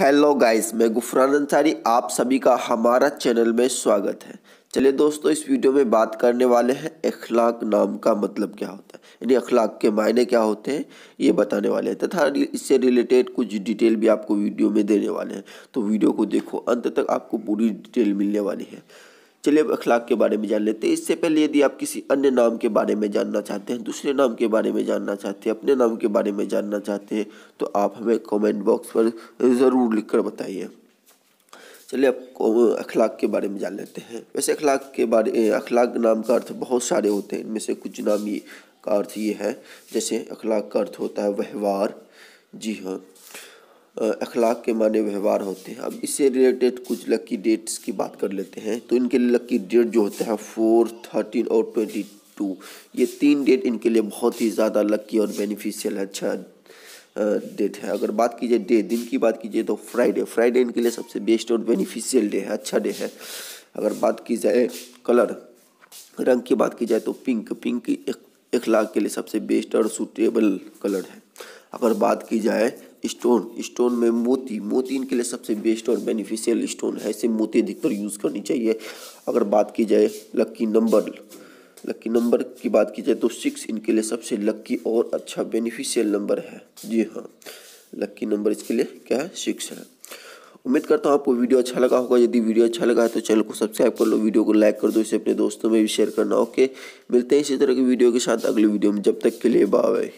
hello guys मैं गुफरान अंसारी आप सभी का हमारा चैनल में स्वागत है चलिए दोस्तों इस वीडियो में बात करने वाले हैं अखलाक नाम का मतलब क्या होता है यानी अखलाक के मायने क्या होते हैं ये बताने वाले हैं तथा इससे रिलेटेड कुछ डिटेल भी आपको वीडियो में देने वाले हैं तो वीडियो को देखो अंत तक आपको पूरी डिटेल मिलने वाली है चलिए अब अखलाक के बारे में जान लेते हैं इससे पहले यदि आप किसी अन्य नाम के बारे में जानना चाहते हैं दूसरे नाम के बारे में जानना चाहते हैं अपने नाम के बारे में जानना चाहते हैं तो आप हमें कमेंट बॉक्स पर ज़रूर लिखकर बताइए चलिए अब अखलाक के बारे में जान लेते हैं वैसे अखलाक के बारे अखलाक नाम का अर्थ बहुत सारे होते हैं इनमें से कुछ नाम ये का अर्थ ये है जैसे अखलाक का अर्थ होता है व्यवहार जी हाँ अखलाक के माने व्यवहार होते हैं अब इससे रिलेटेड कुछ लकी डेट्स की बात कर लेते हैं तो इनके लिए लकी डेट जो होता है फोर थर्टीन और ट्वेंटी टू ये तीन डेट इनके लिए बहुत ही ज़्यादा लकी और बेनिफिशियल है अच्छा डेट है अगर बात कीजिए डे दिन की बात कीजिए तो फ्राइडे फ्राइडे इनके लिए सबसे बेस्ट और बेनिफिशियल डे है अच्छा डे है अगर बात की जाए कलर रंग की बात की जाए तो पिंक पिंक एक, एक लाख के लिए सबसे बेस्ट और सूटेबल कलर है अगर बात की जाए स्टोन स्टोन में मोती मोती इनके लिए सबसे बेस्ट और बेनिफिशियल स्टोन है ऐसे मोती अधिकतर यूज़ करनी चाहिए अगर बात की जाए लक्की नंबर लक्की नंबर की बात की जाए तो सिक्स इनके लिए सबसे लक्की और अच्छा बेनिफिशियल नंबर है जी हाँ लक्की नंबर इसके लिए क्या है सिक्स है उम्मीद करता हूँ आपको वीडियो अच्छा लगा होगा यदि वीडियो अच्छा लगा है तो चैनल को सब्सक्राइब कर लो वीडियो को लाइक कर दो इसे अपने दोस्तों में भी शेयर करना ओके मिलते हैं इसी तरह की वीडियो के साथ अगले वीडियो में जब तक के लिए बाय